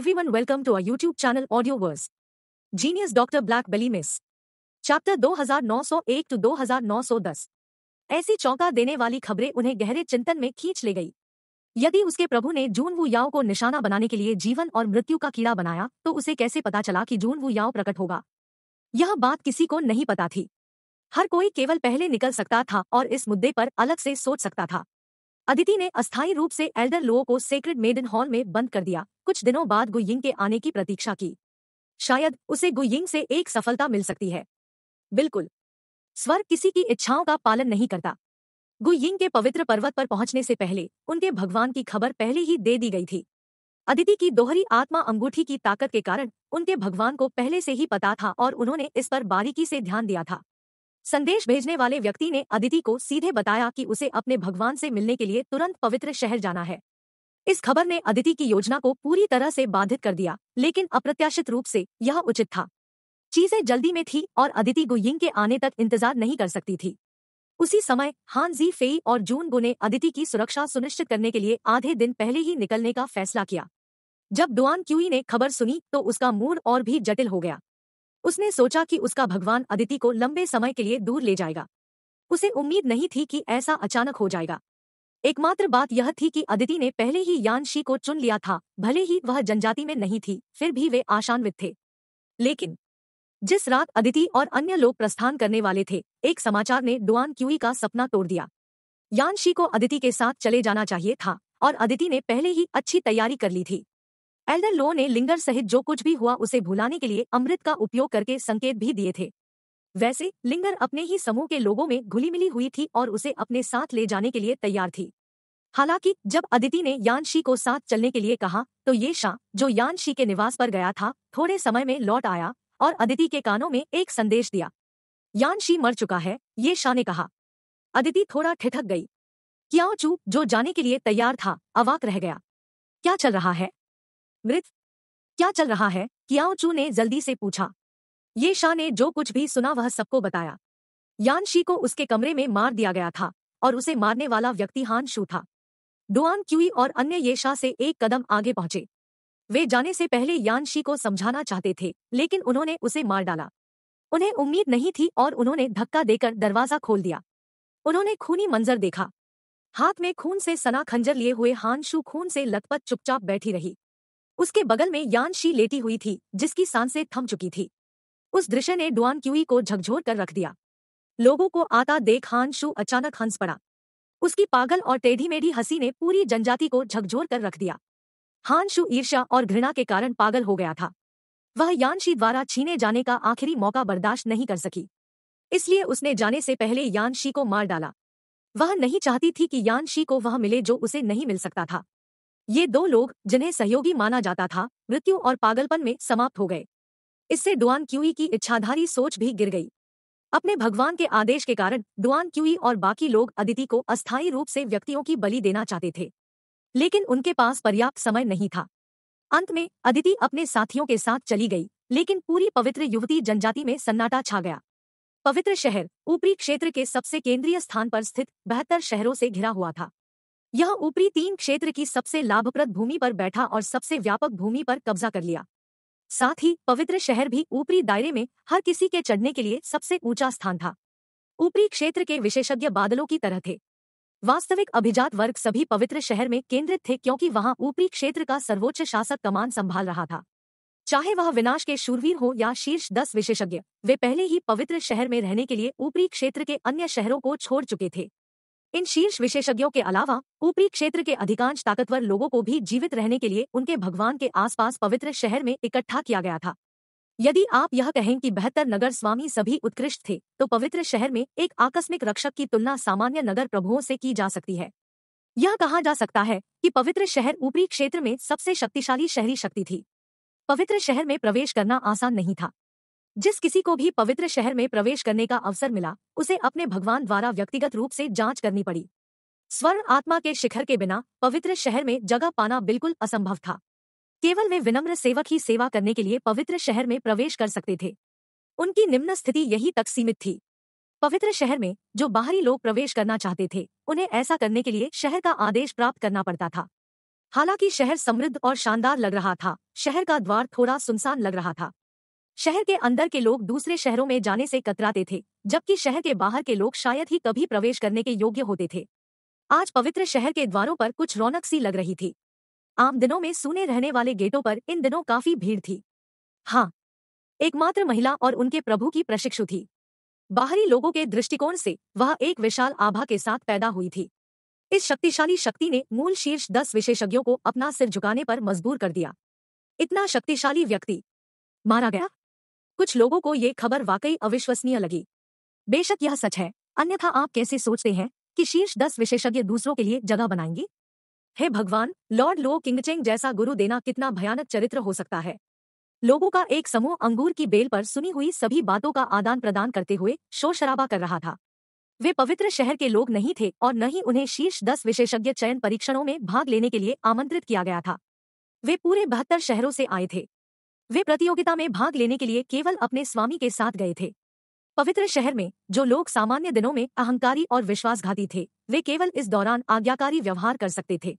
everyone welcome to our YouTube channel audio verse genius doctor black belly miss chapter 2901 to 2910 ऐसी चौंका देने वाली खबरें उन्हें गहरे चिंतन में खींच ले गई यदि उसके प्रभु ने जून वू याओ को निशाना बनाने के लिए जीवन और मृत्यु का कीड़ा बनाया तो उसे कैसे पता चला कि जून वू याओ प्रकट होगा यह बात किसी को नहीं पता थी हर कोई केवल पहले निकल सकता था और इस मुद्दे पर अलग से सोच सकता था अदिति ने अस्थायी रूप से एल्डर लोगों को सेक्रेड मेडन हॉल में बंद कर दिया कुछ दिनों बाद गुयिंग के आने की प्रतीक्षा की शायद उसे गुयिंग से एक सफलता मिल सकती है बिल्कुल स्वर्ग किसी की इच्छाओं का पालन नहीं करता गुयिंग के पवित्र पर्वत पर पहुंचने से पहले उनके भगवान की खबर पहले ही दे दी गई थी अदिति की दोहरी आत्मा अंगूठी की ताकत के कारण उनके भगवान को पहले से ही पता था और उन्होंने इस पर बारीकी से ध्यान दिया था संदेश भेजने वाले व्यक्ति ने अदिति को सीधे बताया कि उसे अपने भगवान से मिलने के लिए तुरंत पवित्र शहर जाना है इस खबर ने अदिति की योजना को पूरी तरह से बाधित कर दिया लेकिन अप्रत्याशित रूप से यह उचित था चीजें जल्दी में थी और अदिति गुयिंग के आने तक इंतजार नहीं कर सकती थी उसी समय हानजी फेई और जून गो ने अदिति की सुरक्षा सुनिश्चित करने के लिए आधे दिन पहले ही निकलने का फैसला किया जब डुआन क्यूई ने खबर सुनी तो उसका मूड और भी जटिल हो गया उसने सोचा कि उसका भगवान अदिति को लंबे समय के लिए दूर ले जाएगा उसे उम्मीद नहीं थी कि ऐसा अचानक हो जाएगा एकमात्र बात यह थी कि अदिति ने पहले ही यानशी को चुन लिया था भले ही वह जनजाति में नहीं थी फिर भी वे आशान्वित थे लेकिन जिस रात अदिति और अन्य लोग प्रस्थान करने वाले थे एक समाचार ने डुआन क्यूई का सपना तोड़ दिया यानशी को अदिति के साथ चले जाना चाहिए था और अदिति ने पहले ही अच्छी तैयारी कर ली थी एल्डर लो ने लिंगर सहित जो कुछ भी हुआ उसे भुलाने के लिए अमृत का उपयोग करके संकेत भी दिए थे वैसे लिंगर अपने ही समूह के लोगों में घुली मिली हुई थी और उसे अपने साथ ले जाने के लिए तैयार थी हालांकि जब अदिति ने यानशी को साथ चलने के लिए कहा तो ये शाह जो यानशी के निवास पर गया था थोड़े समय में लौट आया और अदिति के कानों में एक संदेश दिया यानशी मर चुका है ये शाह ने कहा अदिति थोड़ा ठिठक गई क्या चू जो जाने के लिए तैयार था अवाक रह गया क्या चल रहा है मृत क्या चल रहा है कियाओ चू ने जल्दी से पूछा ये शाह ने जो कुछ भी सुना वह सबको बताया यानशी को उसके कमरे में मार दिया गया था और उसे मारने वाला व्यक्ति हान शू था डुआन क्यूई और अन्य ये शाह से एक कदम आगे पहुंचे वे जाने से पहले यानशी को समझाना चाहते थे लेकिन उन्होंने उसे मार डाला उन्हें उम्मीद नहीं थी और उन्होंने धक्का देकर दरवाजा खोल दिया उन्होंने खूनी मंजर देखा हाथ में खून से सना खंजर लिए हुए हानशू खून से लथपथ चुपचाप बैठी रही उसके बगल में यान शी लेटी हुई थी जिसकी सांसें थम चुकी थी उस दृश्य ने डुआन क्यूई को झकझोर कर रख दिया लोगों को आता देख हान शू अचानक हंस पड़ा उसकी पागल और टेढ़ी मेढ़ी हंसी ने पूरी जनजाति को झकझोर कर रख दिया हानशु ईर्ष्या और घृणा के कारण पागल हो गया था वह यानशी द्वारा छीने जाने का आखिरी मौका बर्दाश्त नहीं कर सकी इसलिए उसने जाने से पहले यानशी को मार डाला वह नहीं चाहती थी कि यानशी को वह मिले जो उसे नहीं मिल सकता था ये दो लोग जिन्हें सहयोगी माना जाता था मृत्यु और पागलपन में समाप्त हो गए इससे डुआन क्यूई की इच्छाधारी सोच भी गिर गई अपने भगवान के आदेश के कारण डुआन क्यूई और बाकी लोग अदिति को अस्थायी रूप से व्यक्तियों की बलि देना चाहते थे लेकिन उनके पास पर्याप्त समय नहीं था अंत में अदिति अपने साथियों के साथ चली गई लेकिन पूरी पवित्र युवती जनजाति में सन्नाटा छा गया पवित्र शहर ऊपरी क्षेत्र के सबसे केंद्रीय स्थान पर स्थित बेहतर शहरों से घिरा हुआ था यह ऊपरी तीन क्षेत्र की सबसे लाभप्रद भूमि पर बैठा और सबसे व्यापक भूमि पर कब्जा कर लिया साथ ही पवित्र शहर भी ऊपरी दायरे में हर किसी के चढ़ने के लिए सबसे ऊंचा स्थान था ऊपरी क्षेत्र के विशेषज्ञ बादलों की तरह थे वास्तविक अभिजात वर्ग सभी पवित्र शहर में केंद्रित थे क्योंकि वहां ऊपरी क्षेत्र का सर्वोच्च शासक कमान संभाल रहा था चाहे वह विनाश के शूरवीर हो या शीर्ष दस विशेषज्ञ वे पहले ही पवित्र शहर में रहने के लिए ऊपरी क्षेत्र के अन्य शहरों को छोड़ चुके थे इन शीर्ष विशेषज्ञों के अलावा ऊपरी क्षेत्र के अधिकांश ताकतवर लोगों को भी जीवित रहने के लिए उनके भगवान के आसपास पवित्र शहर में इकट्ठा किया गया था यदि आप यह कहें कि बेहतर नगर स्वामी सभी उत्कृष्ट थे तो पवित्र शहर में एक आकस्मिक रक्षक की तुलना सामान्य नगर प्रभुओं से की जा सकती है यह कहा जा सकता है कि पवित्र शहर ऊपरी क्षेत्र में सबसे शक्तिशाली शहरी शक्ति थी पवित्र शहर में प्रवेश करना आसान नहीं था जिस किसी को भी पवित्र शहर में प्रवेश करने का अवसर मिला उसे अपने भगवान द्वारा व्यक्तिगत रूप से जांच करनी पड़ी स्वर्ण आत्मा के शिखर के बिना पवित्र शहर में जगह पाना बिल्कुल असंभव था केवल वे विनम्र सेवक ही सेवा करने के लिए पवित्र शहर में प्रवेश कर सकते थे उनकी निम्न स्थिति यही तक सीमित थी पवित्र शहर में जो बाहरी लोग प्रवेश करना चाहते थे उन्हें ऐसा करने के लिए शहर का आदेश प्राप्त करना पड़ता था हालांकि शहर समृद्ध और शानदार लग रहा था शहर का द्वार थोड़ा सुनसान लग रहा था शहर के अंदर के लोग दूसरे शहरों में जाने से कतराते थे जबकि शहर के बाहर के लोग शायद ही कभी प्रवेश करने के योग्य होते थे आज पवित्र शहर के द्वारों पर कुछ रौनक सी लग रही थी आम दिनों में सूने रहने वाले गेटों पर इन दिनों काफी भीड़ थी हाँ एकमात्र महिला और उनके प्रभु की प्रशिक्षु थी बाहरी लोगों के दृष्टिकोण से वह एक विशाल आभा के साथ पैदा हुई थी इस शक्तिशाली शक्ति ने मूल शीर्ष दस विशेषज्ञों को अपना सिर झुकाने पर मजबूर कर दिया इतना शक्तिशाली व्यक्ति मारा गया कुछ लोगों को ये खबर वाकई अविश्वसनीय लगी बेशक यह सच है अन्यथा आप कैसे सोचते हैं कि शीर्ष दस विशेषज्ञ दूसरों के लिए जगह बनाएंगे हे भगवान लॉर्ड लो किंगचेंग जैसा गुरु देना कितना भयानक चरित्र हो सकता है लोगों का एक समूह अंगूर की बेल पर सुनी हुई सभी बातों का आदान प्रदान करते हुए शोर शराबा कर रहा था वे पवित्र शहर के लोग नहीं थे और न ही उन्हें शीर्ष दस विशेषज्ञ चयन परीक्षणों में भाग लेने के लिए आमंत्रित किया गया था वे पूरे बहत्तर शहरों से आए थे वे प्रतियोगिता में भाग लेने के लिए केवल अपने स्वामी के साथ गए थे पवित्र शहर में जो लोग सामान्य दिनों में अहंकारी और विश्वासघाती थे वे केवल इस दौरान आज्ञाकारी व्यवहार कर सकते थे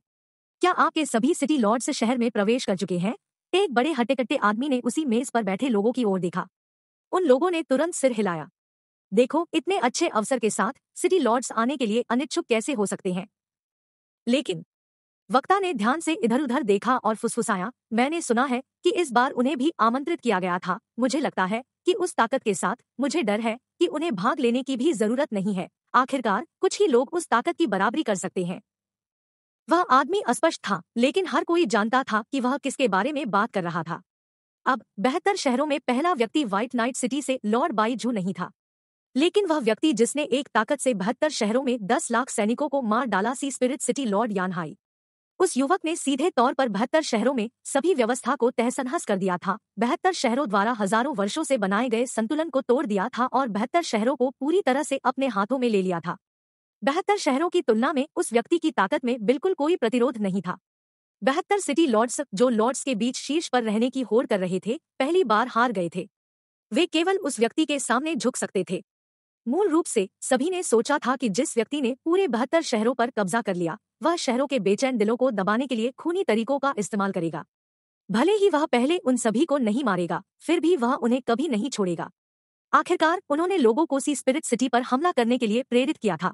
क्या आपके सभी सिटी लॉर्ड्स शहर में प्रवेश कर चुके हैं एक बड़े हट्टे आदमी ने उसी मेज पर बैठे लोगों की ओर देखा उन लोगों ने तुरंत सिर हिलाया देखो इतने अच्छे अवसर के साथ सिटी लॉर्ड्स आने के लिए अनिच्छुक कैसे हो सकते हैं लेकिन वक्ता ने ध्यान से इधर उधर देखा और फुसफुसाया मैंने सुना है कि इस बार उन्हें भी आमंत्रित किया गया था मुझे लगता है कि उस ताकत के साथ मुझे डर है कि उन्हें भाग लेने की भी जरूरत नहीं है आखिरकार कुछ ही लोग उस ताकत की बराबरी कर सकते हैं वह आदमी अस्पष्ट था लेकिन हर कोई जानता था कि वह किसके बारे में बात कर रहा था अब बेहतर शहरों में पहला व्यक्ति व्हाइट नाइट सिटी से लॉर्ड बाईजू नहीं था लेकिन वह व्यक्ति जिसने एक ताकत से बहत्तर शहरों में दस लाख सैनिकों को मार डाला Sea Spirit City lord Yanhai उस युवक ने सीधे तौर पर बहत्तर शहरों में सभी व्यवस्था को तहसनहस कर दिया था बहत्तर शहरों द्वारा हजारों वर्षों से बनाए गए संतुलन को तोड़ दिया था और बहत्तर शहरों को पूरी तरह से अपने हाथों में ले लिया था बहत्तर शहरों की तुलना में उस व्यक्ति की ताकत में बिल्कुल कोई प्रतिरोध नहीं था बहत्तर सिटी लॉर्ड्स जो लॉर्ड्स के बीच शीर्ष पर रहने की होड़ कर रहे थे पहली बार हार गए थे वे केवल उस व्यक्ति के सामने झुक सकते थे मूल रूप से सभी ने सोचा था कि जिस व्यक्ति ने पूरे बहत्तर शहरों पर कब्जा कर लिया वह शहरों के बेचैन दिलों को दबाने के लिए खूनी तरीकों का इस्तेमाल करेगा भले ही वह पहले उन सभी को नहीं मारेगा फिर भी वह उन्हें कभी नहीं छोड़ेगा आखिरकार उन्होंने लोगों को सी स्पिरिट सिटी पर हमला करने के लिए प्रेरित किया था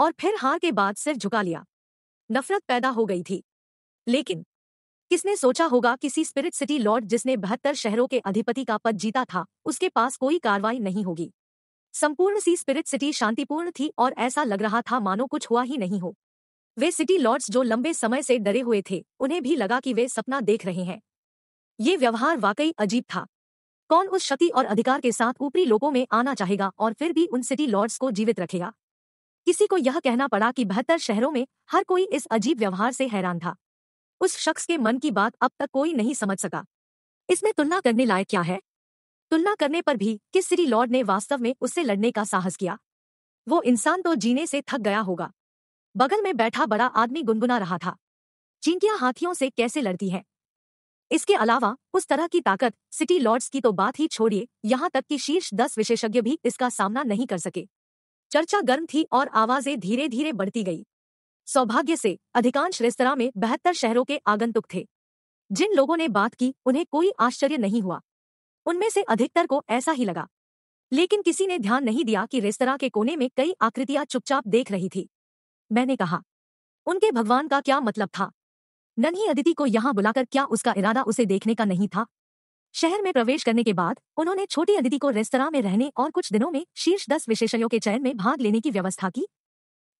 और फिर हार के बाद सिर झुका लिया नफरत पैदा हो गई थी लेकिन किसने सोचा होगा कि सी स्पिरिट सिटी लॉर्ड जिसने बहत्तर शहरों के अधिपति का पद जीता था उसके पास कोई कार्रवाई नहीं होगी संपूर्ण सी स्पिरिट सिटी शांतिपूर्ण थी और ऐसा लग रहा था मानो कुछ हुआ ही नहीं हो वे सिटी लॉर्ड्स जो लंबे समय से डरे हुए थे उन्हें भी लगा कि वे सपना देख रहे हैं ये व्यवहार वाकई अजीब था कौन उस शक्ति और अधिकार के साथ ऊपरी लोगों में आना चाहेगा और फिर भी उन सिटी लॉर्ड्स को जीवित रखेगा किसी को यह कहना पड़ा कि बहत्तर शहरों में हर कोई इस अजीब व्यवहार से हैरान था उस शख्स के मन की बात अब तक कोई नहीं समझ सका इसमें तुलना करने लायक क्या है तुलना करने पर भी किस सिटी लॉर्ड ने वास्तव में उससे लड़ने का साहस किया वो इंसान तो जीने से थक गया होगा बगल में बैठा बड़ा आदमी गुनगुना रहा था चिंकियां हाथियों से कैसे लड़ती हैं इसके अलावा उस तरह की ताकत सिटी लॉर्ड्स की तो बात ही छोड़िए यहां तक कि शीर्ष दस विशेषज्ञ भी इसका सामना नहीं कर सके चर्चा गर्म थी और आवाजें धीरे धीरे बढ़ती गई सौभाग्य से अधिकांश रेस्तरा में बेहतर शहरों के आगंतुक थे जिन लोगों ने बात की उन्हें कोई आश्चर्य नहीं हुआ उनमें से अधिकतर को ऐसा ही लगा लेकिन किसी ने ध्यान नहीं दिया कि रेस्तरा के कोने में कई आकृतियां चुपचाप देख रही थी मैंने कहा उनके भगवान का क्या मतलब था नन्ही अदिति को यहाँ बुलाकर क्या उसका इरादा उसे देखने का नहीं था शहर में प्रवेश करने के बाद उन्होंने छोटी अदिति को रेस्तरा में रहने और कुछ दिनों में शीर्ष दस विशेषज्ञों के चयन में भाग लेने की व्यवस्था की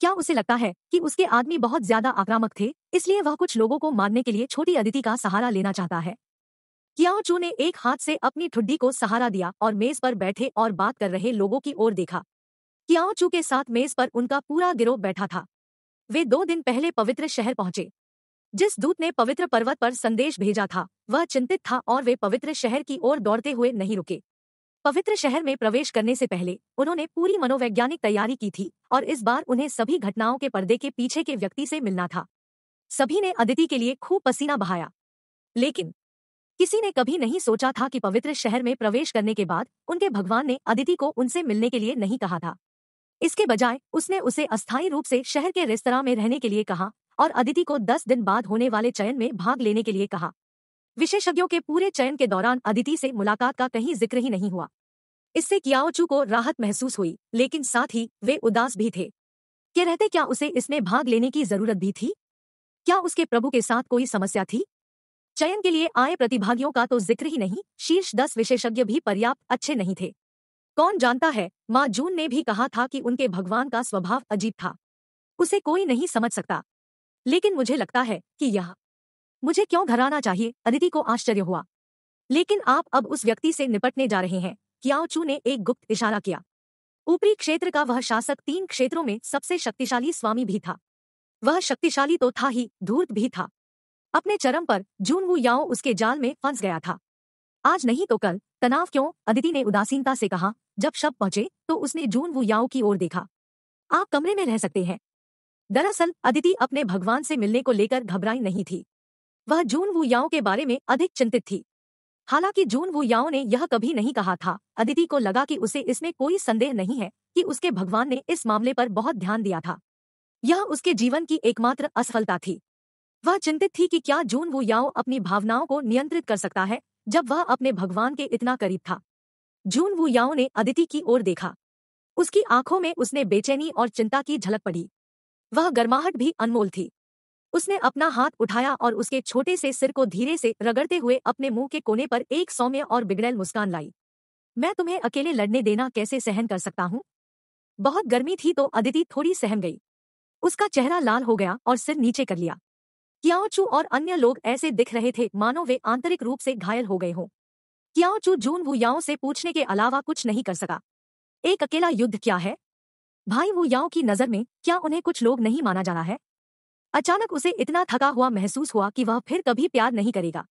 क्या उसे लगता है कि उसके आदमी बहुत ज्यादा आक्रामक थे इसलिए वह कुछ लोगों को मारने के लिए छोटी अदिति का सहारा लेना चाहता है कियाओचू ने एक हाथ से अपनी ठुड्डी को सहारा दिया और मेज पर बैठे और बात कर रहे लोगों की ओर देखा कियाओचू के साथ मेज पर उनका पूरा गिरोह बैठा था वे दो दिन पहले पवित्र शहर पहुंचे जिस दूत ने पवित्र पर्वत पर संदेश भेजा था वह चिंतित था और वे पवित्र शहर की ओर दौड़ते हुए नहीं रुके पवित्र शहर में प्रवेश करने से पहले उन्होंने पूरी मनोवैज्ञानिक तैयारी की थी और इस बार उन्हें सभी घटनाओं के पर्दे के पीछे के व्यक्ति से मिलना था सभी ने अदिति के लिए खूब पसीना बहाया लेकिन किसी ने कभी नहीं सोचा था कि पवित्र शहर में प्रवेश करने के बाद उनके भगवान ने अदिति को उनसे मिलने के लिए नहीं कहा था इसके बजाय उसने उसे अस्थायी रूप से शहर के रेस्तरा में रहने के लिए कहा और अदिति को दस दिन बाद होने वाले चयन में भाग लेने के लिए कहा विशेषज्ञों के पूरे चयन के दौरान अदिति से मुलाकात का कहीं जिक्र ही नहीं हुआ इससे कियाओचू को राहत महसूस हुई लेकिन साथ ही वे उदास भी थे क्या रहते क्या उसे इसमें भाग लेने की जरूरत भी थी क्या उसके प्रभु के साथ कोई समस्या थी चयन के लिए आए प्रतिभागियों का तो जिक्र ही नहीं शीर्ष दस विशेषज्ञ भी पर्याप्त अच्छे नहीं थे कौन जानता है माँ जून ने भी कहा था कि उनके भगवान का स्वभाव अजीब था उसे कोई नहीं समझ सकता लेकिन मुझे लगता है कि यह मुझे क्यों घराना चाहिए अदिति को आश्चर्य हुआ लेकिन आप अब उस व्यक्ति से निपटने जा रहे हैं क्याओचू ने एक गुप्त इशारा किया ऊपरी क्षेत्र का वह शासक तीन क्षेत्रों में सबसे शक्तिशाली स्वामी भी था वह शक्तिशाली तो था ही धूर्त भी था अपने चरम पर जून वू याओ उसके जाल में फंस गया था आज नहीं तो कल तनाव क्यों अदिति ने उदासीनता से कहा जब शब पहुंचे तो उसने जून वू याओ की ओर देखा आप कमरे में रह सकते हैं दरअसल अदिति अपने भगवान से मिलने को लेकर घबराई नहीं थी वह जून वू याओ के बारे में अधिक चिंतित थी हालांकि जून वू याओ ने यह कभी नहीं कहा था अदिति को लगा कि उसे इसमें कोई संदेह नहीं है कि उसके भगवान ने इस मामले पर बहुत ध्यान दिया था यह उसके जीवन की एकमात्र असफलता थी वह चिंतित थी कि क्या जून वो याओ अपनी भावनाओं को नियंत्रित कर सकता है जब वह अपने भगवान के इतना करीब था जून वू याओ ने अदिति की ओर देखा उसकी आंखों में उसने बेचैनी और चिंता की झलक पड़ी वह गर्माहट भी अनमोल थी उसने अपना हाथ उठाया और उसके छोटे से सिर को धीरे से रगड़ते हुए अपने मुंह के कोने पर एक सौम्य और बिगड़ैल मुस्कान लाई मैं तुम्हें अकेले लड़ने देना कैसे सहन कर सकता हूँ बहुत गर्मी थी तो अदिति थोड़ी सहम गई उसका चेहरा लाल हो गया और सिर नीचे कर लिया क्याओचू और अन्य लोग ऐसे दिख रहे थे मानो वे आंतरिक रूप से घायल हो गए हों क्याओचू जून वु याओ से पूछने के अलावा कुछ नहीं कर सका एक अकेला युद्ध क्या है भाई वु याओ की नजर में क्या उन्हें कुछ लोग नहीं माना जाना है अचानक उसे इतना थका हुआ महसूस हुआ कि वह फिर कभी प्यार नहीं करेगा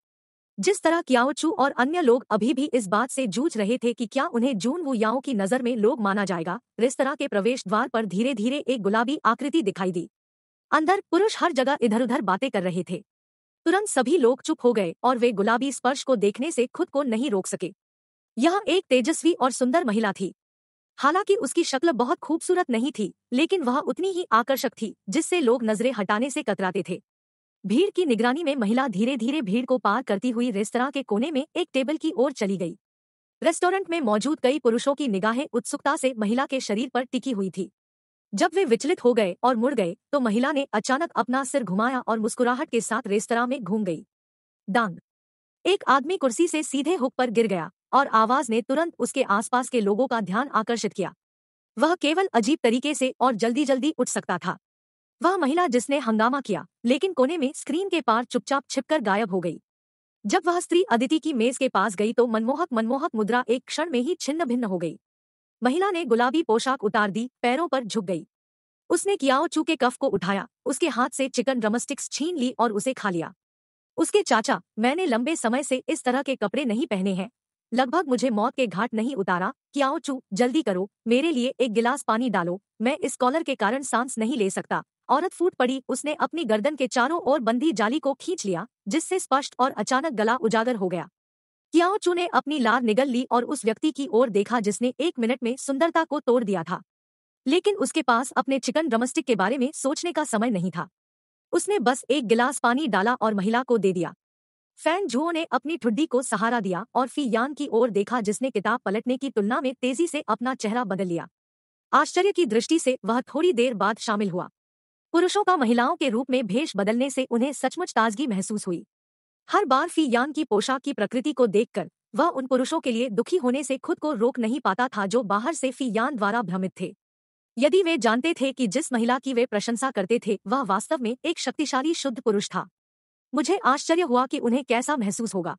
जिस तरह क्याओचू और अन्य लोग अभी भी इस बात से जूझ रहे थे कि क्या उन्हें जून वु याओ की नजर में लोग माना जाएगा रेस्तरा के प्रवेश द्वार पर धीरे धीरे एक गुलाबी आकृति दिखाई दी अंदर पुरुष हर जगह इधर उधर बातें कर रहे थे तुरंत सभी लोग चुप हो गए और वे गुलाबी स्पर्श को देखने से खुद को नहीं रोक सके यह एक तेजस्वी और सुंदर महिला थी हालांकि उसकी शक्ल बहुत खूबसूरत नहीं थी लेकिन वह उतनी ही आकर्षक थी जिससे लोग नजरें हटाने से कतराते थे भीड़ की निगरानी में महिला धीरे धीरे भीड़ को पार करती हुई रेस्तरा के कोने में एक टेबल की ओर चली गई रेस्टोरेंट में मौजूद कई पुरुषों की निगाहें उत्सुकता से महिला के शरीर पर टिकी हुई थी जब वे विचलित हो गए और मुड़ गए तो महिला ने अचानक अपना सिर घुमाया और मुस्कुराहट के साथ रेस्तरा में घूम गई डांग एक आदमी कुर्सी से सीधे हुक पर गिर गया और आवाज ने तुरंत उसके आसपास के लोगों का ध्यान आकर्षित किया वह केवल अजीब तरीके से और जल्दी जल्दी उठ सकता था वह महिला जिसने हंगामा किया लेकिन कोने में स्क्रीन के पार चुपचाप छिपकर गायब हो गई जब वह स्त्री अदिति की मेज के पास गई तो मनमोहक मनमोहक मुद्रा एक क्षण में ही छिन्न भिन्न हो गई महिला ने गुलाबी पोशाक उतार दी पैरों पर झुक गई उसने कियाओ चू के कफ को उठाया उसके हाथ से चिकन ड्रमस्टिक्स छीन ली और उसे खा लिया उसके चाचा मैंने लंबे समय से इस तरह के कपड़े नहीं पहने हैं लगभग मुझे मौत के घाट नहीं उतारा कियाओ चू जल्दी करो मेरे लिए एक गिलास पानी डालो मैं इस कॉलर के कारण सांस नहीं ले सकता औरत फूट पड़ी उसने अपनी गर्दन के चारों ओर बंधी जाली को खींच लिया जिससे स्पष्ट और अचानक गला उजागर हो गया कियाओ चू ने अपनी लार निगल ली और उस व्यक्ति की ओर देखा जिसने एक मिनट में सुंदरता को तोड़ दिया था लेकिन उसके पास अपने चिकन ड्रमस्टिक के बारे में सोचने का समय नहीं था उसने बस एक गिलास पानी डाला और महिला को दे दिया फैन जुओ ने अपनी ठुड्डी को सहारा दिया और फी यान की ओर देखा जिसने किताब पलटने की तुलना में तेजी से अपना चेहरा बदल लिया आश्चर्य की दृष्टि से वह थोड़ी देर बाद शामिल हुआ पुरुषों का महिलाओं के रूप में भेष बदलने से उन्हें सचमुच ताजगी महसूस हुई हर बार फी यांग की पोशाक की प्रकृति को देखकर वह उन पुरुषों के लिए दुखी होने से खुद को रोक नहीं पाता था जो बाहर से फी यांग द्वारा भ्रमित थे यदि वे जानते थे कि जिस महिला की वे प्रशंसा करते थे वह वास्तव में एक शक्तिशाली शुद्ध पुरुष था मुझे आश्चर्य हुआ कि उन्हें कैसा महसूस होगा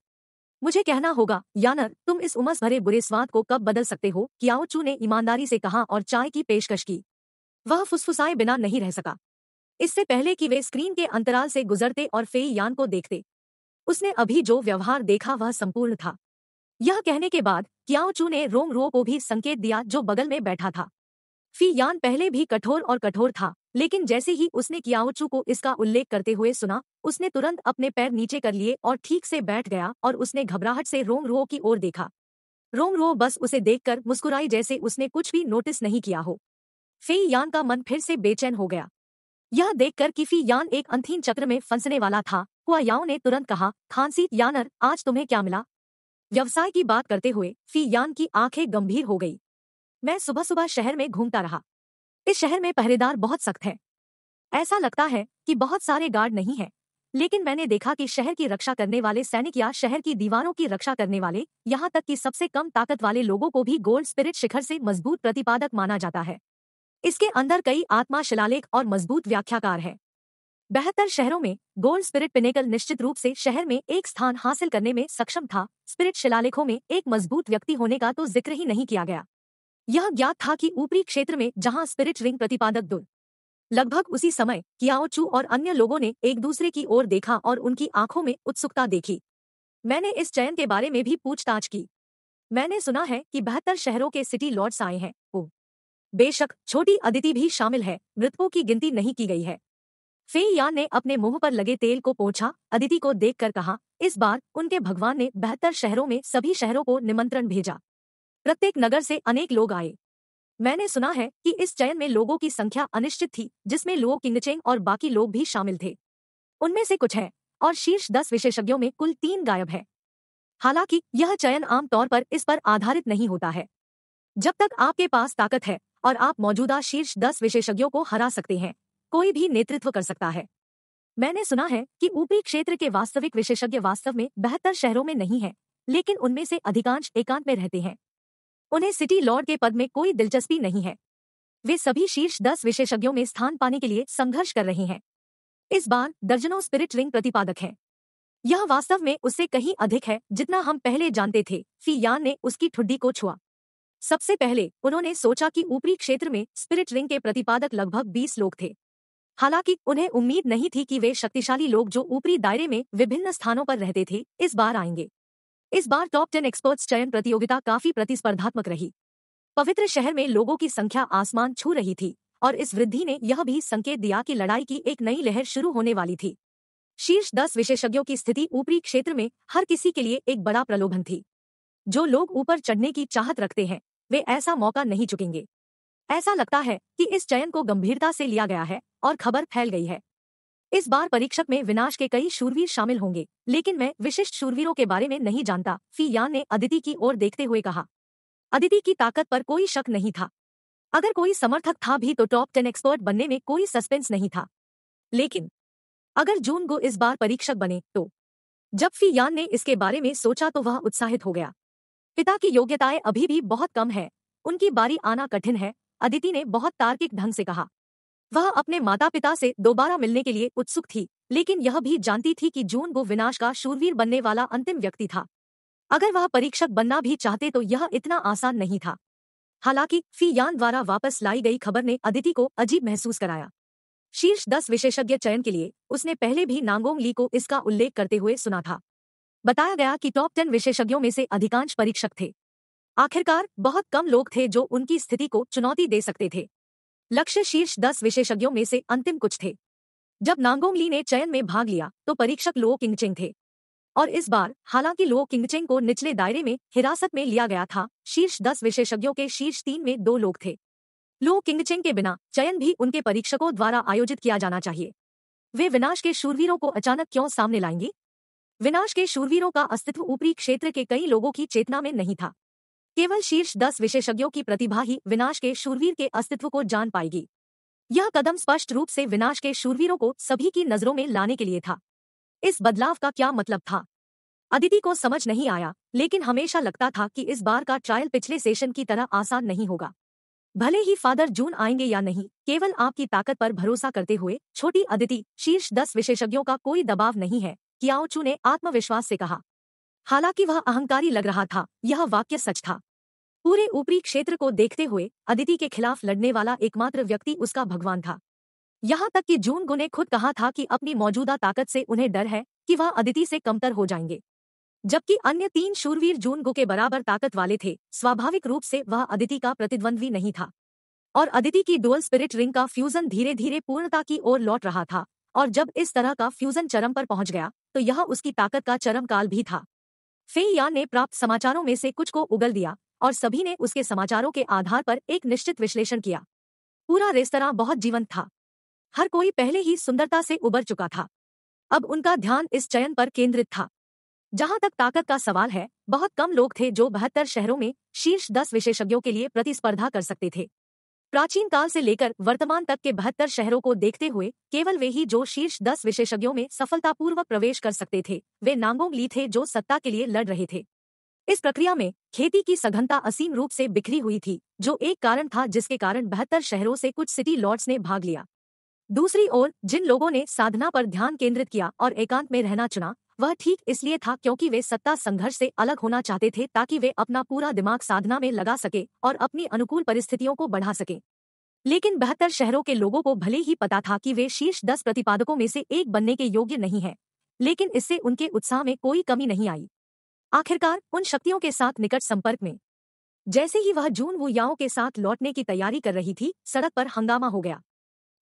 मुझे कहना होगा यानर तुम इस उमस भरे बुरे स्वाद को कब बदल सकते हो कियाओचू ने ईमानदारी से कहा और चाय की पेशकश की वह फुसफुसाए बिना नहीं रह सका इससे पहले कि वे स्क्रीन के अंतराल से गुजरते और फेई यान को देखते उसने अभी जो व्यवहार देखा वह संपूर्ण था यह कहने के बाद क्याओचू ने रोंग रो को भी संकेत दिया जो बगल में बैठा था फी यान पहले भी कठोर और कठोर था लेकिन जैसे ही उसने कियाओचू को इसका उल्लेख करते हुए सुना उसने तुरंत अपने पैर नीचे कर लिए और ठीक से बैठ गया और उसने घबराहट से रोंग रो की ओर देखा रोंग रो बस उसे देखकर मुस्कुराई जैसे उसने कुछ भी नोटिस नहीं किया हो फी यान का मन फिर से बेचैन हो गया यह देखकर कि फी यान एक अंथीन चक्र में फंसने वाला था हुआयाओ ने तुरंत कहा खानसी यानर आज तुम्हें क्या मिला व्यवसाय की बात करते हुए फी यान की आंखें गंभीर हो गई मैं सुबह सुबह शहर में घूमता रहा इस शहर में पहरेदार बहुत सख्त है ऐसा लगता है कि बहुत सारे गार्ड नहीं है लेकिन मैंने देखा कि शहर की रक्षा करने वाले सैनिक या शहर की दीवारों की रक्षा करने वाले यहाँ तक कि सबसे कम ताकत वाले लोगों को भी गोल्ड स्पिरिट शिखर से मजबूत प्रतिपादक माना जाता है इसके अंदर कई आत्मा शिलालेख और मजबूत व्याख्याकार हैं बेहतर शहरों में गोल्ड स्पिरिट पिनेकल निश्चित रूप से शहर में एक स्थान हासिल करने में सक्षम था स्पिरिट शिलालेखों में एक मजबूत व्यक्ति होने का तो जिक्र ही नहीं किया गया यह ज्ञात था कि ऊपरी क्षेत्र में जहां स्पिरिट रिंग प्रतिपादक दुन लगभग उसी समय कियाओचू और अन्य लोगों ने एक दूसरे की ओर देखा और उनकी आंखों में उत्सुकता देखी मैंने इस चयन के बारे में भी पूछताछ की मैंने सुना है कि बेहतर शहरों के सिटी लॉर्ड्स आए हैं वो बेशक छोटी अदिति भी शामिल है मृतकों की गिनती नहीं की गई है फेयान ने अपने मुंह पर लगे तेल को पोछा अदिति को देखकर कहा इस बार उनके भगवान ने बेहतर शहरों में सभी शहरों को निमंत्रण भेजा प्रत्येक नगर से अनेक लोग आए मैंने सुना है कि इस चयन में लोगों की संख्या अनिश्चित थी जिसमें लोग किंगचेंग और बाकी लोग भी शामिल थे उनमें से कुछ है और शीर्ष दस विशेषज्ञों में कुल तीन गायब है हालांकि यह चयन आमतौर पर इस पर आधारित नहीं होता है जब तक आपके पास ताकत है और आप मौजूदा शीर्ष दस विशेषज्ञों को हरा सकते हैं कोई भी नेतृत्व कर सकता है मैंने सुना है कि ऊपरी क्षेत्र के वास्तविक विशेषज्ञ वास्तव में बेहतर शहरों में नहीं है लेकिन उनमें से अधिकांश एकांत में रहते हैं उन्हें सिटी लॉर्ड के पद में कोई दिलचस्पी नहीं है वे सभी शीर्ष दस विशेषज्ञों में स्थान पाने के लिए संघर्ष कर रहे हैं इस बार दर्जनों स्पिरिट रिंग प्रतिपादक हैं यह वास्तव में उससे कहीं अधिक है जितना हम पहले जानते थे फियान ने उसकी ठुड्डी को छुआ सबसे पहले उन्होंने सोचा कि ऊपरी क्षेत्र में स्पिरिट रिंग के प्रतिपादक लगभग 20 लोग थे हालांकि उन्हें उम्मीद नहीं थी कि वे शक्तिशाली लोग जो ऊपरी दायरे में विभिन्न स्थानों पर रहते थे इस बार आएंगे इस बार टॉप टेन एक्सपर्ट्स चयन प्रतियोगिता काफी प्रतिस्पर्धात्मक रही पवित्र शहर में लोगों की संख्या आसमान छू रही थी और इस वृद्धि ने यह भी संकेत दिया कि लड़ाई की एक नई लहर शुरू होने वाली थी शीर्ष दस विशेषज्ञों की स्थिति ऊपरी क्षेत्र में हर किसी के लिए एक बड़ा प्रलोभन थी जो लोग ऊपर चढ़ने की चाहत रखते हैं वे ऐसा मौका नहीं चुकेंगे ऐसा लगता है कि इस चयन को गंभीरता से लिया गया है और खबर फैल गई है इस बार परीक्षक में विनाश के कई शूरवीर शामिल होंगे लेकिन मैं विशिष्ट शूरवीरों के बारे में नहीं जानता यान ने अदिति की ओर देखते हुए कहा अदिति की ताकत पर कोई शक नहीं था अगर कोई समर्थक था भी तो टॉप टेन एक्सपर्ट बनने में कोई सस्पेंस नहीं था लेकिन अगर जून गो इस बार परीक्षक बने तो जब यान ने इसके बारे में सोचा तो वह उत्साहित हो गया पिता की योग्यताएं अभी भी बहुत कम है उनकी बारी आना कठिन है अदिति ने बहुत तार्किक ढंग से कहा वह अपने माता पिता से दोबारा मिलने के लिए उत्सुक थी लेकिन यह भी जानती थी कि जून गो विनाश का शूरवीर बनने वाला अंतिम व्यक्ति था अगर वह परीक्षक बनना भी चाहते तो यह इतना आसान नहीं था हालांकि फीयान द्वारा वापस लाई गई खबर ने अदिति को अजीब महसूस कराया शीर्ष दस विशेषज्ञ चयन के लिए उसने पहले भी नांगोंग ली को इसका उल्लेख करते हुए सुना था बताया गया कि टॉप टेन विशेषज्ञों में से अधिकांश परीक्षक थे आखिरकार बहुत कम लोग थे जो उनकी स्थिति को चुनौती दे सकते थे लक्ष्य शीर्ष दस विशेषज्ञों में से अंतिम कुछ थे जब नांगोंगली ने चयन में भाग लिया तो परीक्षक लो किंगचिंग थे और इस बार हालांकि लो किंगचिंग को निचले दायरे में हिरासत में लिया गया था शीर्ष दस विशेषज्ञों के शीर्ष तीन में दो लोग थे लो किंगचिंग के बिना चयन भी उनके परीक्षकों द्वारा आयोजित किया जाना चाहिए वे विनाश के शूरवीरों को अचानक क्यों सामने लाएंगी विनाश के शूरवीरों का अस्तित्व ऊपरी क्षेत्र के कई लोगों की चेतना में नहीं था केवल शीर्ष दस विशेषज्ञों की प्रतिभा ही विनाश के शूरवीर के अस्तित्व को जान पाएगी यह कदम स्पष्ट रूप से विनाश के शूरवीरों को सभी की नजरों में लाने के लिए था इस बदलाव का क्या मतलब था अदिति को समझ नहीं आया लेकिन हमेशा लगता था कि इस बार का ट्रायल पिछले सेशन की तरह आसान नहीं होगा भले ही फादर जून आएंगे या नहीं केवल आपकी ताकत पर भरोसा करते हुए छोटी अदिति शीर्ष दस विशेषज्ञों का कोई दबाव नहीं है कियाओचू ने आत्मविश्वास से कहा हालांकि वह अहंकारी लग रहा था यह वाक्य सच था पूरे ऊपरी क्षेत्र को देखते हुए अदिति के खिलाफ लड़ने वाला एकमात्र व्यक्ति उसका भगवान था यहाँ तक कि जून गो ने खुद कहा था कि अपनी मौजूदा ताकत से उन्हें डर है कि वह अदिति से कमतर हो जाएंगे जबकि अन्य तीन शूरवीर जून गो के बराबर ताकत वाले थे स्वाभाविक रूप से वह अदिति का प्रतिद्वंद्वी नहीं था और अदिति की डुअल स्पिरिट रिंग का फ्यूजन धीरे धीरे पूर्णता की ओर लौट रहा था और जब इस तरह का फ्यूजन चरम पर पहुंच गया तो यह उसकी ताकत का चरम काल भी था फेइयान ने प्राप्त समाचारों में से कुछ को उगल दिया और सभी ने उसके समाचारों के आधार पर एक निश्चित विश्लेषण किया पूरा रेस्तरा बहुत जीवंत था हर कोई पहले ही सुंदरता से उबर चुका था अब उनका ध्यान इस चयन पर केंद्रित था जहां तक ताकत का सवाल है बहुत कम लोग थे जो बहत्तर शहरों में शीर्ष दस विशेषज्ञों के लिए प्रतिस्पर्धा कर सकते थे प्राचीन काल से लेकर वर्तमान तक के बहत्तर शहरों को देखते हुए केवल वे ही जो शीर्ष दस विशेषज्ञों में सफलतापूर्वक प्रवेश कर सकते थे वे नांगोंग ली थे जो सत्ता के लिए लड़ रहे थे इस प्रक्रिया में खेती की सघनता असीम रूप से बिखरी हुई थी जो एक कारण था जिसके कारण बेहतर शहरों से कुछ सिटी लॉर्ड्स ने भाग लिया दूसरी ओर जिन लोगों ने साधना पर ध्यान केंद्रित किया और एकांत में रहना चुना वह ठीक इसलिए था क्योंकि वे सत्ता संघर्ष से अलग होना चाहते थे ताकि वे अपना पूरा दिमाग साधना में लगा सके और अपनी अनुकूल परिस्थितियों को बढ़ा सके लेकिन बेहतर शहरों के लोगों को भले ही पता था कि वे शीर्ष दस प्रतिपादकों में से एक बनने के योग्य नहीं है लेकिन इससे उनके उत्साह में कोई कमी नहीं आई आखिरकार उन शक्तियों के साथ निकट संपर्क में जैसे ही वह जून वो याओ के साथ लौटने की तैयारी कर रही थी सड़क पर हंगामा हो गया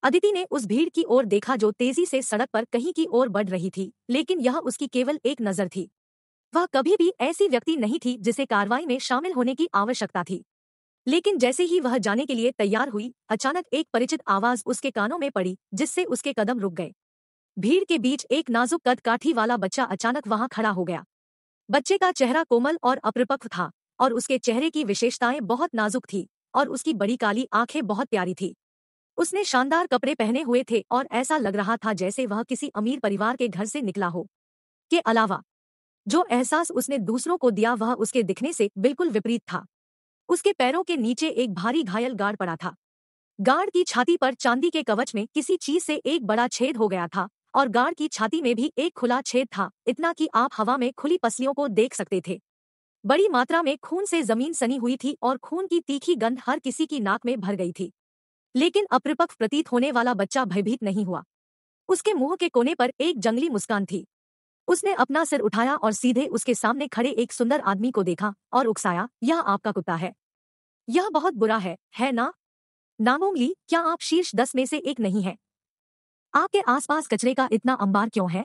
अदिति ने उस भीड़ की ओर देखा जो तेजी से सड़क पर कहीं की ओर बढ़ रही थी लेकिन यह उसकी केवल एक नजर थी वह कभी भी ऐसी व्यक्ति नहीं थी जिसे कार्रवाई में शामिल होने की आवश्यकता थी लेकिन जैसे ही वह जाने के लिए तैयार हुई अचानक एक परिचित आवाज उसके कानों में पड़ी जिससे उसके कदम रुक गए भीड़ के बीच एक नाजुक कद काठी वाला बच्चा अचानक वहां खड़ा हो गया बच्चे का चेहरा कोमल और अपरिपक्व था और उसके चेहरे की विशेषताएं बहुत नाजुक थी और उसकी बड़ी काली आंखें बहुत प्यारी थी उसने शानदार कपड़े पहने हुए थे और ऐसा लग रहा था जैसे वह किसी अमीर परिवार के घर से निकला हो के अलावा जो एहसास उसने दूसरों को दिया वह उसके दिखने से बिल्कुल विपरीत था उसके पैरों के नीचे एक भारी घायल गाड़ पड़ा था गाड़ की छाती पर चांदी के कवच में किसी चीज से एक बड़ा छेद हो गया था और गार्ड की छाती में भी एक खुला छेद था इतना कि आप हवा में खुली पसलियों को देख सकते थे बड़ी मात्रा में खून से जमीन सनी हुई थी और खून की तीखी गंध हर किसी की नाक में भर गई थी लेकिन अपरिपक्व प्रतीत होने वाला बच्चा भयभीत नहीं हुआ उसके मुंह के कोने पर एक जंगली मुस्कान थी उसने अपना सिर उठाया और सीधे उसके सामने खड़े एक सुंदर आदमी को देखा और उकसाया यह आपका कुत्ता है यह बहुत बुरा है है ना नामोंगली क्या आप शीर्ष दस में से एक नहीं है आपके आसपास कचरे का इतना अंबार क्यों है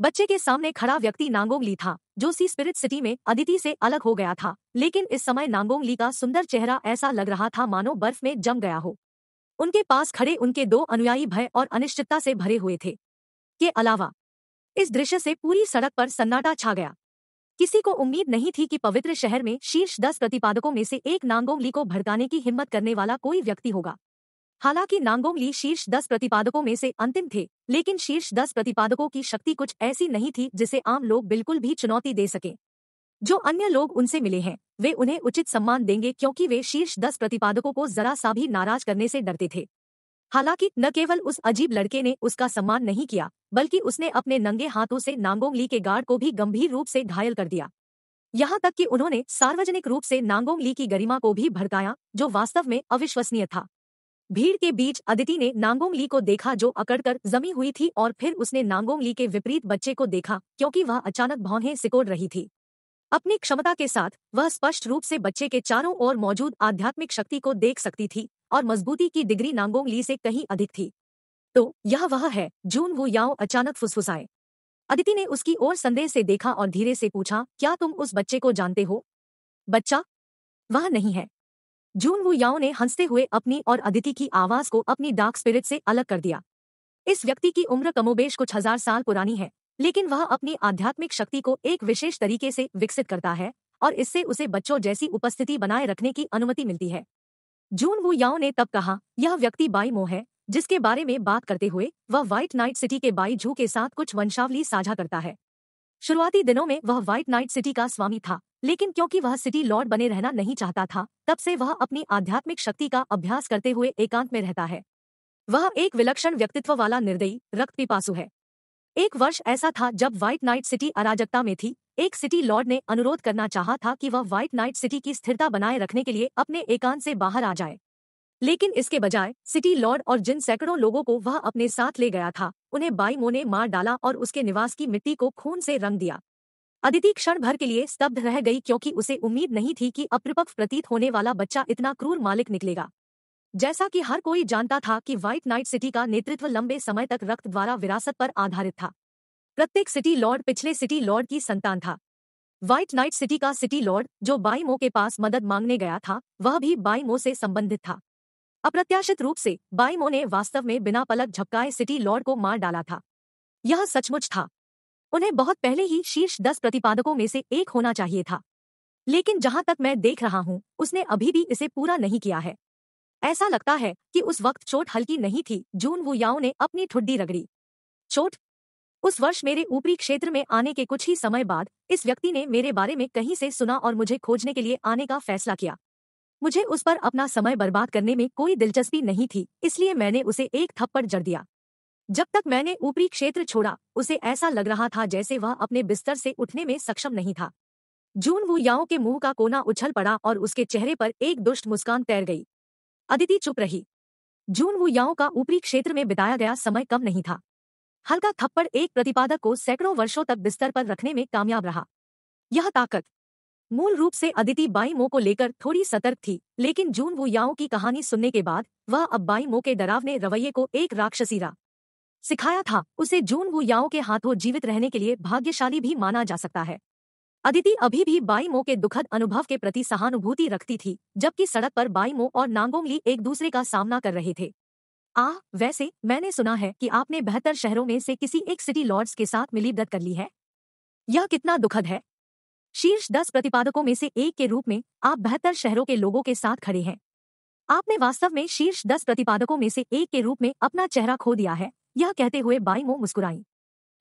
बच्चे के सामने खड़ा व्यक्ति नांगोंगली था जो सी स्पिरिट सिटी में अदिति से अलग हो गया था लेकिन इस समय नांगोंगली का सुंदर चेहरा ऐसा लग रहा था मानो बर्फ में जम गया हो उनके पास खड़े उनके दो अनुयायी भय और अनिश्चितता से भरे हुए थे के अलावा इस दृश्य से पूरी सड़क पर सन्नाटा छा गया किसी को उम्मीद नहीं थी कि पवित्र शहर में शीर्ष दस प्रतिपादकों में से एक नांगोंगली को भड़काने की हिम्मत करने वाला कोई व्यक्ति होगा हालांकि नांगोंगली शीर्ष दस प्रतिपादकों में से अंतिम थे लेकिन शीर्ष दस प्रतिपादकों की शक्ति कुछ ऐसी नहीं थी जिसे आम लोग बिल्कुल भी चुनौती दे सकें जो अन्य लोग उनसे मिले हैं वे उन्हें उचित सम्मान देंगे क्योंकि वे शीर्ष दस प्रतिपादकों को जरा सा भी नाराज करने से डरते थे हालांकि न केवल उस अजीब लड़के ने उसका सम्मान नहीं किया बल्कि उसने अपने नंगे हाथों से नांगोंगली के गार्ड को भी गंभीर रूप से घायल कर दिया यहां तक कि उन्होंने सार्वजनिक रूप से नांगोंगली की गरिमा को भी भड़काया जो वास्तव में अविश्वसनीय था भीड़ के बीच अदिति ने नांगोंगली को देखा जो अकड़कर जमी हुई थी और फिर उसने नांगोंगली के विपरीत बच्चे को देखा क्योंकि वह अचानक भौहें सिकोड़ रही थी अपनी क्षमता के साथ वह स्पष्ट रूप से बच्चे के चारों ओर मौजूद आध्यात्मिक शक्ति को देख सकती थी और मजबूती की डिग्री नांगोंगली से कहीं अधिक थी तो यह वह है जून वो याओ अचानक फुसफुसाए अदिति ने उसकी ओर संदेह से देखा और धीरे से पूछा क्या तुम उस बच्चे को जानते हो बच्चा वह नहीं है जून वू याओ ने हंसते हुए अपनी और अदिति की आवाज को अपनी डार्क स्पिरिट से अलग कर दिया इस व्यक्ति की उम्र कमोबेश कुछ हजार साल पुरानी है लेकिन वह अपनी आध्यात्मिक शक्ति को एक विशेष तरीके से विकसित करता है और इससे उसे बच्चों जैसी उपस्थिति बनाए रखने की अनुमति मिलती है जून वू याओ ने तब कहा यह व्यक्ति बाई मोह है जिसके बारे में बात करते हुए वह व्हाइट नाइट सिटी के बाई झू के साथ कुछ वंशावली साझा करता है शुरुआती दिनों में वह व्हाइट नाइट सिटी का स्वामी था लेकिन क्योंकि वह सिटी लॉर्ड बने रहना नहीं चाहता था तब से वह अपनी आध्यात्मिक शक्ति का अभ्यास करते हुए एकांत में रहता है वह एक विलक्षण व्यक्तित्व वाला निर्दयी रक्त पिपासु है एक वर्ष ऐसा था जब व्हाइट नाइट सिटी अराजकता में थी एक सिटी लॉर्ड ने अनुरोध करना चाहा था कि वह व्हाइट नाइट सिटी की स्थिरता बनाए रखने के लिए अपने एकांत से बाहर आ जाए लेकिन इसके बजाय सिटी लॉर्ड और जिन सैकड़ों लोगों को वह अपने साथ ले गया था उन्हें बाईमो ने मार डाला और उसके निवास की मिट्टी को खून से रंग दिया अदिति क्षण भर के लिए स्तब्ध रह गई क्योंकि उसे उम्मीद नहीं थी कि अप्रपक्व प्रतीत होने वाला बच्चा इतना क्रूर मालिक निकलेगा जैसा कि हर कोई जानता था कि व्हाइट नाइट सिटी का नेतृत्व लंबे समय तक रक्त द्वारा विरासत पर आधारित था प्रत्येक सिटी लॉर्ड पिछले सिटी लॉर्ड की संतान था व्हाइट नाइट सिटी का सिटी लॉर्ड जो बाईमो के पास मदद मांगने गया था वह भी बाईमो से संबंधित था अप्रत्याशित रूप से बाइमो ने वास्तव में बिना पलक झपकाए सिटी लॉर्ड को मार डाला था यह सचमुच था उन्हें बहुत पहले ही शीर्ष दस प्रतिपादकों में से एक होना चाहिए था लेकिन जहां तक मैं देख रहा हूं उसने अभी भी इसे पूरा नहीं किया है ऐसा लगता है कि उस वक्त चोट हल्की नहीं थी जून याओ ने अपनी ठुड्डी रगड़ी चोट उस वर्ष मेरे ऊपरी क्षेत्र में आने के कुछ ही समय बाद इस व्यक्ति ने मेरे बारे में कहीं से सुना और मुझे खोजने के लिए आने का फैसला किया मुझे उस पर अपना समय बर्बाद करने में कोई दिलचस्पी नहीं थी इसलिए मैंने उसे एक थप्पड़ जड़ दिया जब तक मैंने ऊपरी क्षेत्र छोड़ा उसे ऐसा लग रहा था जैसे वह अपने बिस्तर से उठने में सक्षम नहीं था जून वू याओ के मुंह का कोना उछल पड़ा और उसके चेहरे पर एक दुष्ट मुस्कान तैर गई अदिति चुप रही जून वू याओ का ऊपरी क्षेत्र में बिताया गया समय कम नहीं था हल्का थप्पड़ एक प्रतिपादक को सैकड़ों वर्षों तक बिस्तर पर रखने में कामयाब रहा यह ताकत मूल रूप से अदिति बाई मो को लेकर थोड़ी सतर्क थी लेकिन जून वो याओ की कहानी सुनने के बाद वह अब बाई मो के डरावने रवैये को एक राक्षसीरा सिखाया था उसे जून वो याओ के हाथों जीवित रहने के लिए भाग्यशाली भी माना जा सकता है अदिति अभी भी बाई मो के दुखद अनुभव के प्रति सहानुभूति रखती थी जबकि सड़क पर बाई मो और नांगोंगली एक दूसरे का सामना कर रहे थे आ वैसे मैंने सुना है कि आपने बेहतर शहरों में से किसी एक सिटी लॉर्ड्स के साथ मिलीभगत कर ली है यह कितना दुखद है शीर्ष दस प्रतिपादकों में से एक के रूप में आप बेहतर शहरों के लोगों के साथ खड़े हैं आपने वास्तव में शीर्ष दस प्रतिपादकों में से एक के रूप में अपना चेहरा खो दिया है यह कहते हुए बाई मो मुस्कुराई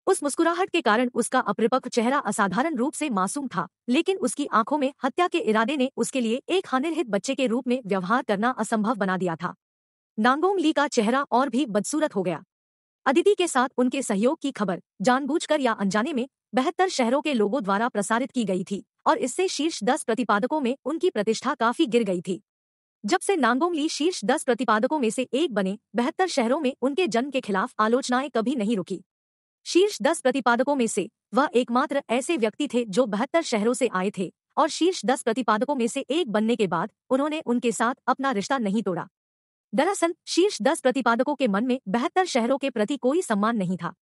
उस मुस्कुराहट के कारण उसका अपरिपक्व चेहरा असाधारण रूप से मासूम था लेकिन उसकी आंखों में हत्या के इरादे ने उसके लिए एक हानिरहित बच्चे के रूप में व्यवहार करना असंभव बना दिया था नांगोंग ली का चेहरा और भी बदसूरत हो गया अदिति के साथ उनके सहयोग की खबर जानबूझकर या अनजाने में बहत्तर शहरों के लोगों द्वारा प्रसारित की गई थी और इससे शीर्ष दस प्रतिपादकों में उनकी प्रतिष्ठा काफी गिर गई थी जब से नांगोंग ली शीर्ष दस प्रतिपादकों में से एक बने बहत्तर शहरों में उनके जन्म के खिलाफ आलोचनाएं कभी नहीं रुकी शीर्ष दस प्रतिपादकों में से वह एकमात्र ऐसे व्यक्ति थे जो बहत्तर शहरों से आए थे और शीर्ष दस प्रतिपादकों में से एक बनने के बाद उन्होंने उनके साथ अपना रिश्ता नहीं तोड़ा दरअसल शीर्ष दस प्रतिपादकों के मन में बेहतर शहरों के प्रति कोई सम्मान नहीं था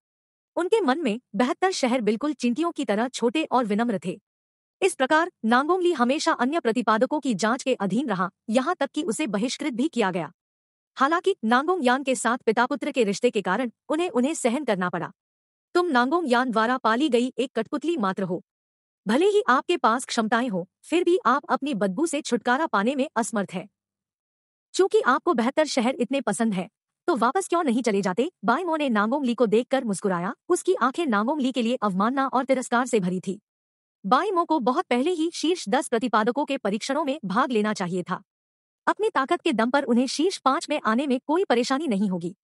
उनके मन में बेहतर शहर बिल्कुल चिंतियों की तरह छोटे और विनम्र थे इस प्रकार नांगोंगली हमेशा अन्य प्रतिपादकों की जांच के अधीन रहा यहाँ तक कि उसे बहिष्कृत भी किया गया हालांकि नांगोंग यान के साथ पिता पुत्र के रिश्ते के कारण उन्हें उन्हें सहन करना पड़ा तुम नांगोंग यान द्वारा पाली गई एक कठपुतली मात्र हो भले ही आपके पास क्षमताएं हो फिर भी आप अपनी बदबू से छुटकारा पाने में असमर्थ है चूंकि आपको बेहतर शहर इतने पसंद है तो वापस क्यों नहीं चले जाते बाईमो ने नांगोंग ली को देखकर मुस्कुराया उसकी आंखें नांगोंग ली के लिए अवमानना और तिरस्कार से भरी थी बाईमो को बहुत पहले ही शीर्ष दस प्रतिपादकों के परीक्षणों में भाग लेना चाहिए था अपनी ताकत के दम पर उन्हें शीर्ष पांच में आने में कोई परेशानी नहीं होगी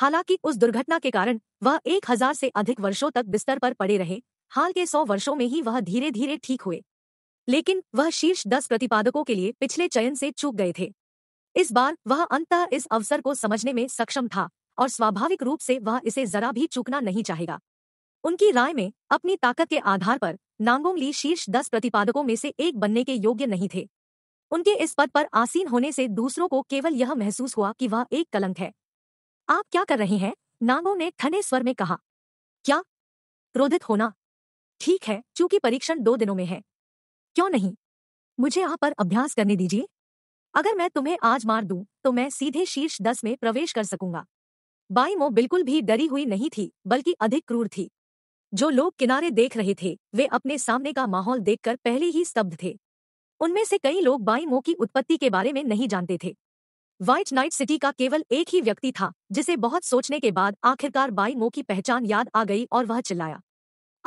हालांकि उस दुर्घटना के कारण वह एक हजार से अधिक वर्षों तक बिस्तर पर पड़े रहे हाल के सौ वर्षों में ही वह धीरे धीरे ठीक हुए लेकिन वह शीर्ष दस प्रतिपादकों के लिए पिछले चयन से चूक गए थे इस बार वह अंततः इस अवसर को समझने में सक्षम था और स्वाभाविक रूप से वह इसे जरा भी चूकना नहीं चाहेगा उनकी राय में अपनी ताकत के आधार पर नांगोंगली शीर्ष दस प्रतिपादकों में से एक बनने के योग्य नहीं थे उनके इस पद पर आसीन होने से दूसरों को केवल यह महसूस हुआ कि वह एक कलंक है आप क्या कर रहे हैं नांगों ने ठने स्वर में कहा क्या क्रोधित होना ठीक है चूंकि परीक्षण दो दिनों में है क्यों नहीं मुझे आप पर अभ्यास करने दीजिए अगर मैं तुम्हें आज मार दूं तो मैं सीधे शीर्ष दस में प्रवेश कर सकूंगा बाई मो बिल्कुल भी डरी हुई नहीं थी बल्कि अधिक क्रूर थी जो लोग किनारे देख रहे थे वे अपने सामने का माहौल देखकर पहले ही स्तब्ध थे उनमें से कई लोग बाई मो की उत्पत्ति के बारे में नहीं जानते थे व्हाइट नाइट सिटी का केवल एक ही व्यक्ति था जिसे बहुत सोचने के बाद आखिरकार बाई मो की पहचान याद आ गई और वह चिल्लाया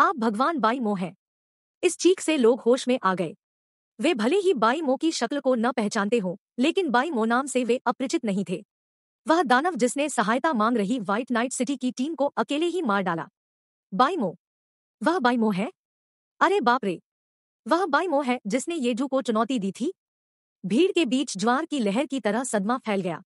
आप भगवान बाई मो हैं इस चीख से लोग होश में आ गए वे भले ही बाई मो की शक्ल को न पहचानते हों लेकिन बाई मो नाम से वे अपरिचित नहीं थे वह दानव जिसने सहायता मांग रही व्हाइट नाइट सिटी की टीम को अकेले ही मार डाला बाईमो वह बाईमो है अरे बाप रे वह बाईमो है जिसने येजू को चुनौती दी थी भीड़ के बीच ज्वार की लहर की तरह सदमा फैल गया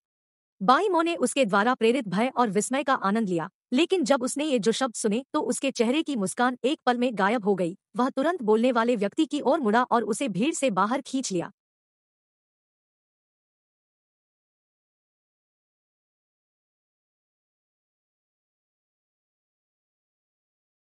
बाईमो ने उसके द्वारा प्रेरित भय और विस्मय का आनंद लिया लेकिन जब उसने ये जो शब्द सुने तो उसके चेहरे की मुस्कान एक पल में गायब हो गई वह तुरंत बोलने वाले व्यक्ति की ओर मुड़ा और उसे भीड़ से बाहर खींच लिया